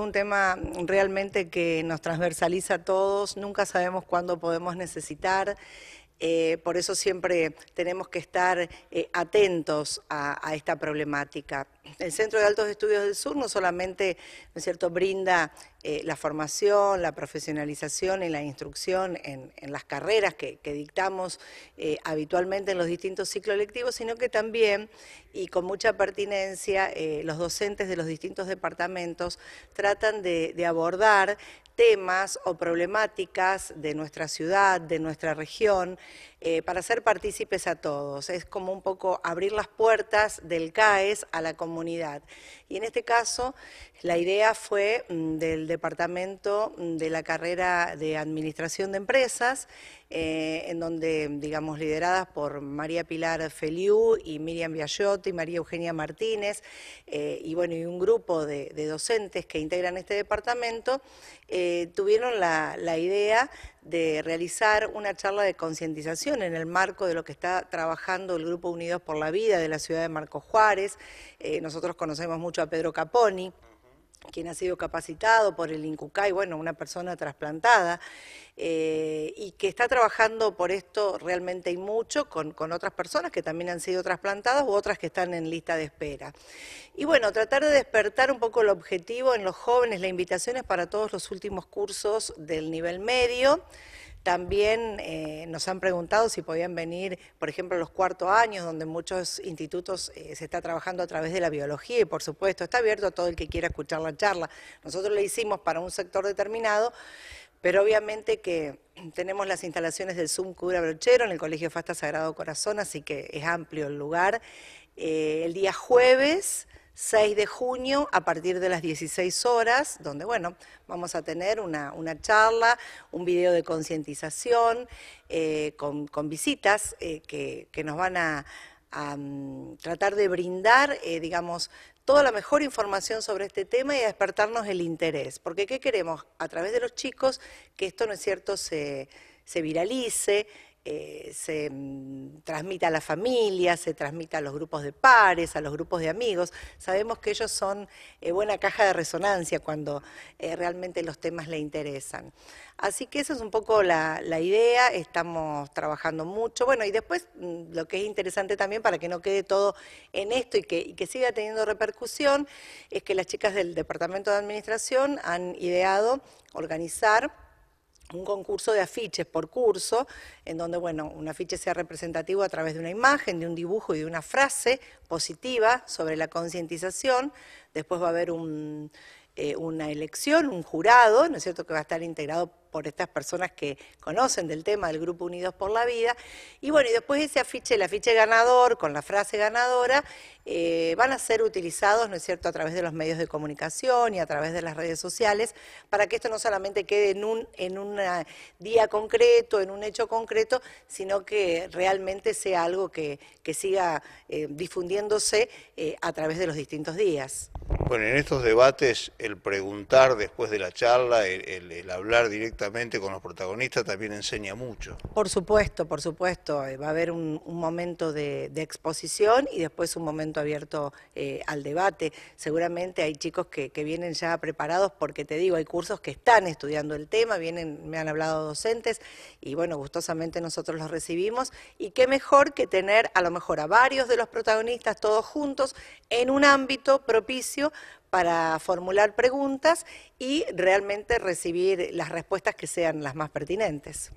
Un tema realmente que nos transversaliza a todos, nunca sabemos cuándo podemos necesitar. Eh, por eso siempre tenemos que estar eh, atentos a esta problemática. El Centro de Altos Estudios del Sur no solamente cierto? brinda eh, la formación, la profesionalización y la instrucción en, las carreras que, dictamos eh, habitualmente en los distintos ciclos lectivos, sino que también, y con mucha pertinencia, eh, los docentes de los distintos departamentos tratan de abordar temas o problemáticas de nuestra ciudad, de nuestra región, eh, para ser partícipes a todos. Es como un poco abrir las puertas del CAES a la comunidad. Y en este caso, la idea fue mm, del departamento mm, de la carrera de Administración de Empresas, eh, en donde, digamos, lideradas por María Pilar Feliú y Miriam y María Eugenia Martínez, eh, y bueno, y un grupo de, docentes que integran este departamento, tuvieron la, la idea de realizar una charla de concientización en el marco de lo que está trabajando el Grupo Unidos por la Vida de la ciudad de Marco Juárez. Eh, nosotros conocemos mucho a Pedro Caponi quien ha sido capacitado por el INCUCAI, bueno, una persona trasplantada, eh, y que está trabajando por esto realmente y mucho con, con, otras personas que también han sido trasplantadas u otras que están en lista de espera. Y bueno, tratar de despertar un poco el objetivo en los jóvenes, la invitación es para todos los últimos cursos del nivel medio. También eh, nos han preguntado si podían venir, por ejemplo, los cuartos años, donde muchos institutos eh, se está trabajando a través de la biología y, por supuesto, está abierto a todo el que quiera escuchar la charla. Nosotros lo hicimos para un sector determinado, pero obviamente que tenemos las instalaciones del Zoom Cura Brochero en el Colegio Fasta Sagrado Corazón, así que es amplio el lugar. Eh, el día jueves 6 de junio a partir de las 16 horas, donde bueno, vamos a tener una, charla, un video de concientización eh, con, visitas eh, que, nos van a, mm, tratar de brindar, eh, digamos, toda la mejor información sobre este tema y a despertarnos el interés. Porque ¿qué queremos? A través de los chicos que esto, ¿no es cierto?, se viralice eh, se transmita mm, transmite a la familia, se transmite a los grupos de pares, a los grupos de amigos. Sabemos que ellos son eh, buena caja de resonancia cuando eh, realmente los temas le interesan. Así que esa es un poco la, idea, estamos trabajando mucho. Bueno, y después mm, lo que es interesante también para que no quede todo en esto y que siga teniendo repercusión, es que las chicas del Departamento de Administración han ideado organizar un concurso de afiches por curso, en donde, bueno, un afiche sea representativo a través de una imagen, de un dibujo y de una frase positiva sobre la concientización. Después va a haber un eh, una elección, un jurado, ¿no es cierto?, que va a estar integrado por estas personas que conocen del tema del Grupo Unidos por la Vida. Y bueno, y después ese afiche, el afiche ganador con la frase ganadora, eh, van a ser utilizados, ¿no es cierto?, a través de los medios de comunicación y a través de las redes sociales, para que esto no solamente quede en un, ah, día concreto, en un hecho concreto, sino que realmente sea algo que, siga eh, difundiéndose a través de los distintos días. Bueno, en estos debates el preguntar después de la charla, el, hablar directamente con los protagonistas también enseña mucho. Por supuesto, por supuesto. Eh, va a haber un, momento de, exposición y después un momento abierto eh, al debate. Seguramente hay chicos que, que, vienen ya preparados porque te digo, hay cursos que están estudiando el tema, vienen, me han hablado docentes y bueno, gustosamente nosotros los recibimos. Y qué mejor que tener a lo mejor a varios de los protagonistas todos juntos en un ámbito propicio para formular preguntas y realmente recibir las respuestas que sean las más pertinentes.